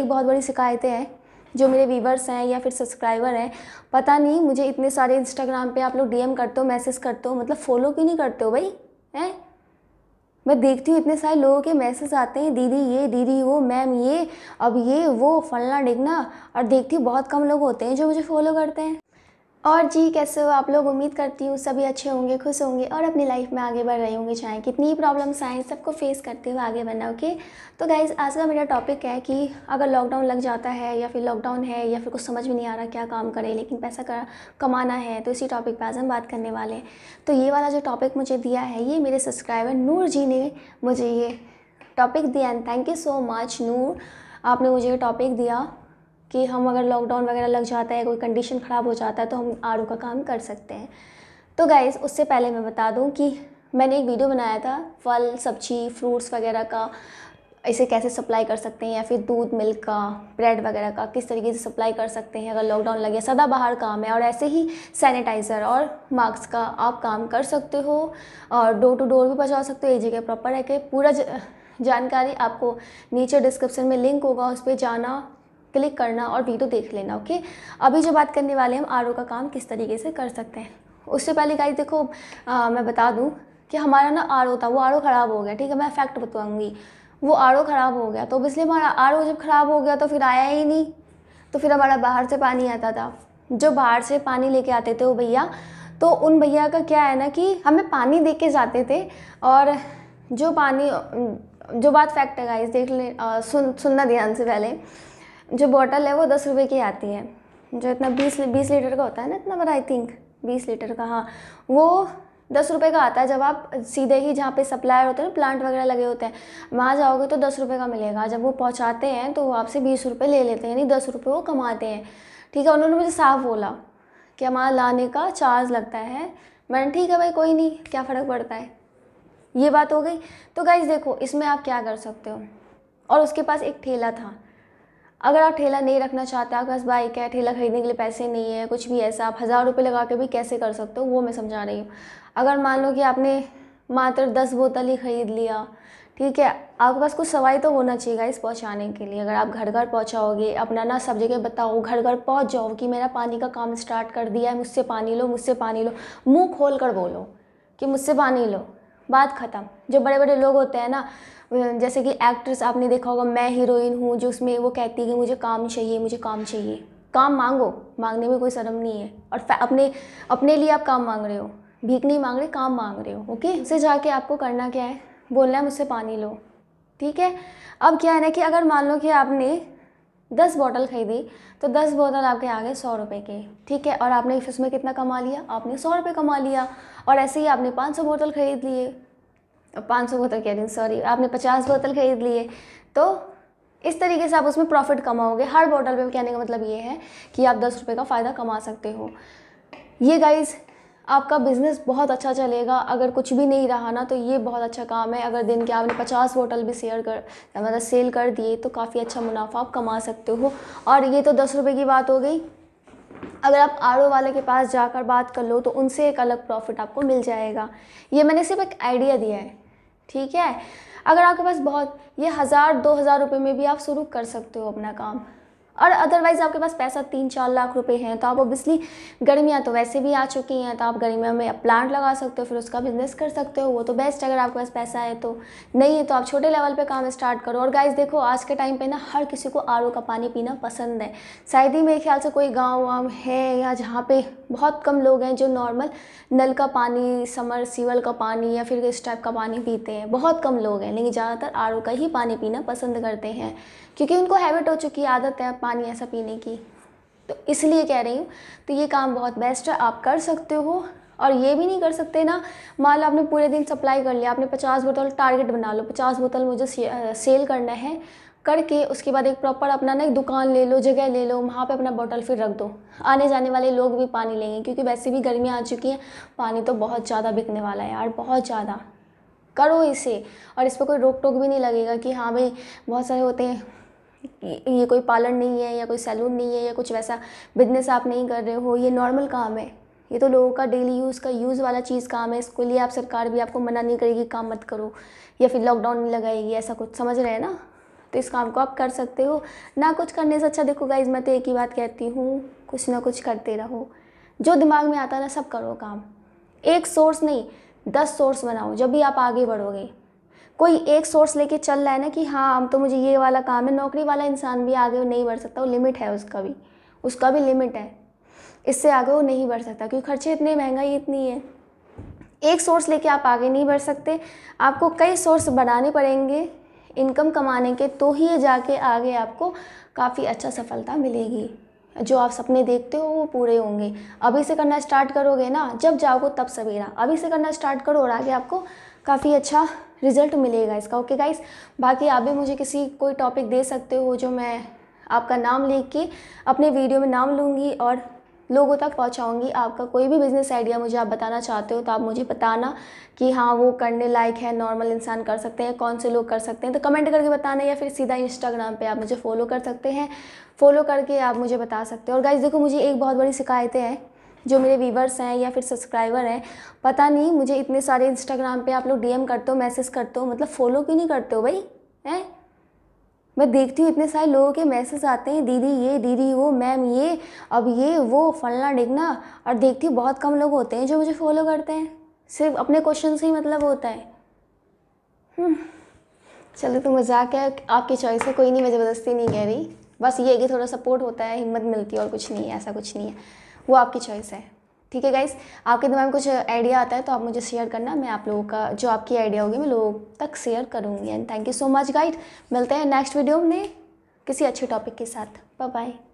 एक बहुत बड़ी शिकायतें हैं जो मेरे व्यूवर्स हैं या फिर सब्सक्राइबर हैं पता नहीं मुझे इतने सारे इंस्टाग्राम पे आप लोग डीएम करते हो मैसेज करते हो मतलब फॉलो क्यों नहीं करते हो भाई हैं मैं देखती हूँ इतने सारे लोगों के मैसेज आते हैं दीदी ये दीदी वो मैम ये अब ये वो फलना डिगना और देखती हूँ बहुत कम लोग होते हैं जो मुझे फॉलो करते हैं और जी कैसे हो आप लोग उम्मीद करती हूँ सभी अच्छे होंगे खुश होंगे और अपनी लाइफ में आगे बढ़ रहे होंगे चाहे कितनी प्रॉब्लम्स आएँ सबको फेस करते हुए आगे बढ़ना ओके तो गाइज आज का मेरा टॉपिक है कि अगर लॉकडाउन लग जाता है या फिर लॉकडाउन है या फिर कुछ समझ में नहीं आ रहा क्या काम करें लेकिन पैसा कर, कमाना है तो इसी टॉपिक पर आज हम बात करने वाले हैं तो ये वाला जो टॉपिक मुझे दिया है ये मेरे सब्सक्राइबर नूर जी ने मुझे ये टॉपिक दिया and thank you so much Noor आपने मुझे ये टॉपिक दिया कि हम अगर लॉकडाउन वगैरह लग जाता है कोई कंडीशन ख़राब हो जाता है तो हम आर का काम कर सकते हैं तो गाइज़ उससे पहले मैं बता दूँ कि मैंने एक वीडियो बनाया था फल सब्जी फ्रूट्स वगैरह का इसे कैसे सप्लाई कर सकते हैं या फिर दूध मिल्क का ब्रेड वगैरह का किस तरीके से सप्लाई कर सकते हैं अगर लॉकडाउन लगे सदा बाहर काम है और ऐसे ही सैनिटाइज़र और मास्क का आप काम कर सकते हो और डोर टू डोर भी पहुँचा सकते हो एक जगह प्रॉपर है कि पूरा जानकारी आपको नीचे डिस्क्रिप्शन में लिंक होगा उस पर जाना क्लिक करना और वीडियो देख लेना ओके अभी जो बात करने वाले हम आर का काम किस तरीके से कर सकते हैं उससे पहले गाइस देखो आ, मैं बता दूँ कि हमारा ना आर था वो आर ख़राब हो गया ठीक है मैं फैक्ट बताऊँगी वो आर ख़राब हो गया तो इसलिए हमारा आर जब ख़राब हो गया तो फिर आया ही नहीं तो फिर हमारा बाहर से पानी आता था जो बाहर से पानी लेके आते थे वो भैया तो उन भैया का क्या है ना कि हमें पानी दे के जाते थे और जो पानी जो बात फैक्ट है गाइस देख ले आ, सुन सुनना ध्यान से पहले जो बॉटल है वो दस रुपये की आती है जो इतना बीस बीस लीटर का होता है ना इतना बड़ा आई थिंक बीस लीटर का हाँ वो दस रुपये का आता है जब आप सीधे ही जहाँ पे सप्लायर होते हैं ना प्लांट वगैरह लगे होते हैं वहाँ जाओगे तो दस रुपये का मिलेगा जब वो पहुँचाते हैं तो वो आपसे बीस रुपये ले लेते हैं यानी दस रुपये वो कमाते हैं ठीक है उन्होंने मुझे साफ बोला कि हमारा लाने का चार्ज लगता है मैंने ठीक है भाई कोई नहीं क्या फ़र्क पड़ता है ये बात हो गई तो गाइज़ देखो इसमें आप क्या कर सकते हो और उसके पास एक ठेला था अगर आप ठेला नहीं रखना चाहते आपके पास बाइक है ठेला खरीदने के लिए पैसे नहीं है कुछ भी ऐसा आप हज़ार रुपये लगा के भी कैसे कर सकते हो वो मैं समझा रही हूँ अगर मान लो कि आपने मात्र दस बोतल ही ख़रीद लिया ठीक है आपके पास कुछ सवाई तो होना चाहिए गाइस पहुँचाने के लिए अगर आप घर घर पहुँचाओगे अपना ना सब जगह बताओ घर घर पहुँच जाओ कि मेरा पानी का काम स्टार्ट कर दिया है मुझसे पानी लो मुझसे पानी लो मुंह खोल कर बोलो कि मुझसे पानी लो बात ख़त्म जो बड़े बड़े लोग होते हैं ना जैसे कि एक्ट्रेस आपने देखा होगा मैं हीरोइन हूँ जो उसमें वो कहती है कि मुझे काम चाहिए मुझे काम चाहिए काम मांगो मांगने में कोई शर्म नहीं है और अपने अपने लिए आप काम मांग रहे हो भीख नहीं मांग रहे काम मांग रहे हो ओके उसे जाके आपको करना क्या है बोलना है मुझसे पानी लो ठीक है अब क्या है ना कि अगर मान लो कि आपने दस बोतल खरीदी तो दस बोतल आपके आ गए सौ रुपये के ठीक है और आपने उसमें कितना कमा लिया आपने सौ रुपये कमा लिया और ऐसे ही आपने पाँच सौ बोतल खरीद लिए तो पाँच सौ बोतल कह रही हूँ सॉरी आपने पचास बोतल खरीद लिए तो इस तरीके से आप उसमें प्रॉफिट कमाओगे हर बोतल पे कहने का मतलब ये है कि आप दस रुपये का फ़ायदा कमा सकते हो ये गाइस आपका बिज़नेस बहुत अच्छा चलेगा अगर कुछ भी नहीं रहा ना तो ये बहुत अच्छा काम है अगर दिन के आपने पचास बोतल भी शेयर कर मतलब सेल कर दिए तो काफ़ी अच्छा मुनाफा आप कमा सकते हो और ये तो दस रुपये की बात हो गई अगर आप आर वाले के पास जाकर बात कर लो तो उनसे एक अलग प्रॉफिट आपको मिल जाएगा ये मैंने सिर्फ एक आइडिया दिया है ठीक है अगर आपके पास बहुत ये हज़ार दो हज़ार रुपये में भी आप शुरू कर सकते हो अपना काम और अदरवाइज़ आपके पास पैसा तीन चार लाख रुपए हैं तो आप ओबियसली गर्मियाँ तो वैसे भी आ चुकी हैं तो आप गर्मियों में प्लांट लगा सकते हो फिर उसका बिजनेस कर सकते हो वो तो बेस्ट अगर आपके पास पैसा है तो नहीं है तो आप छोटे लेवल पर काम स्टार्ट करो और गाइज देखो आज के टाइम पर ना हर किसी को आर का पानी पीना पसंद है शायद ही मेरे ख्याल से कोई गाँव वाँव है या जहाँ पर बहुत कम लोग हैं जो नॉर्मल नल का पानी समर सीवल का पानी या फिर इस टाइप का पानी पीते हैं बहुत कम लोग हैं लेकिन ज़्यादातर आर का ही पानी पीना पसंद करते हैं क्योंकि उनको हैबिट हो चुकी है आदत है पानी ऐसा पीने की तो इसलिए कह रही हूँ तो ये काम बहुत बेस्ट है आप कर सकते हो और ये भी नहीं कर सकते ना मान लो आपने पूरे दिन सप्लाई कर लिया आपने पचास बोतल टारगेट बना लो पचास बोतल मुझे सेल करना है करके उसके बाद एक प्रॉपर अपना ना एक दुकान ले लो जगह ले लो वहाँ पे अपना बोतल फिर रख दो आने जाने वाले लोग भी पानी लेंगे क्योंकि वैसे भी गर्मी आ चुकी है पानी तो बहुत ज़्यादा बिकने वाला है यार बहुत ज़्यादा करो इसे और इस पर कोई रोक टोक भी नहीं लगेगा कि हाँ भाई बहुत सारे होते हैं ये कोई पार्लर नहीं है या कोई सैलून नहीं है या कुछ वैसा बिजनेस आप नहीं कर रहे हो ये नॉर्मल काम है ये तो लोगों का डेली यूज़ का यूज़ वाला चीज़ काम है इसके लिए आप सरकार भी आपको मना नहीं करेगी काम मत करो या फिर लॉकडाउन नहीं लगाएगी ऐसा कुछ समझ रहे हैं ना तो इस काम को आप कर सकते हो ना कुछ करने से अच्छा देखो गाइज मैं तो एक ही बात कहती हूँ कुछ ना कुछ करते रहो जो दिमाग में आता है ना सब करो काम एक सोर्स नहीं दस सोर्स बनाओ जब भी आप आगे बढ़ोगे कोई एक सोर्स लेके चल रहा है ना कि हाँ हम तो मुझे ये वाला काम है नौकरी वाला इंसान भी आगे नहीं बढ़ सकता वो लिमिट है उसका भी उसका भी लिमिट है इससे आगे वो नहीं बढ़ सकता क्योंकि खर्चे इतने महंगाई इतनी है एक सोर्स लेके आप आगे नहीं बढ़ सकते आपको कई सोर्स बढ़ाने पड़ेंगे इनकम कमाने के तो ही जाके आगे आपको काफ़ी अच्छा सफलता मिलेगी जो आप सपने देखते हो वो पूरे होंगे अभी से करना स्टार्ट करोगे ना जब जाओगे तब सवेरा अभी से करना स्टार्ट करो और आगे आपको काफ़ी अच्छा रिजल्ट मिलेगा इसका ओके गाइस बाकी आप भी मुझे किसी कोई टॉपिक दे सकते हो जो मैं आपका नाम लिख के अपने वीडियो में नाम लूँगी और लोगों तक पहुंचाऊंगी आपका कोई भी बिज़नेस आइडिया मुझे आप बताना चाहते हो तो आप मुझे बताना कि हाँ वो करने लायक है नॉर्मल इंसान कर सकते हैं कौन से लोग कर सकते हैं तो कमेंट करके बताना या फिर सीधा इंस्टाग्राम पे आप मुझे फॉलो कर सकते हैं फॉलो करके आप मुझे बता सकते हो और गाइज देखो मुझे एक बहुत बड़ी शिकायतें हैं जो मेरे व्यूवर्स हैं या फिर सब्सक्राइबर हैं पता नहीं मुझे इतने सारे इंस्टाग्राम पे आप लोग डीएम करते हो मैसेज करते हो मतलब फॉलो क्यों नहीं करते हो भाई हैं मैं देखती हूँ इतने सारे लोगों के मैसेज आते हैं दीदी ये दीदी वो मैम ये अब ये वो फलना डिगना और देखती हूँ बहुत कम लोग होते हैं जो मुझे फॉलो करते हैं सिर्फ अपने क्वेश्चन से ही मतलब होता है हम्म। चलो तो मजाक है आपकी चॉइस है कोई नहीं मैं ज़बरदस्ती नहीं कह रही बस ये कि थोड़ा सपोर्ट होता है हिम्मत मिलती है और कुछ नहीं है ऐसा कुछ नहीं है वो आपकी चॉइस है ठीक है गाइस आपके दिमाग में कुछ आइडिया आता है तो आप मुझे शेयर करना मैं आप लोगों का जो आपकी आइडिया होगी मैं लोगों तक शेयर करूँगी and thank you so much guys मिलते हैं नेक्स्ट वीडियो में किसी अच्छे टॉपिक के साथ बाय बाय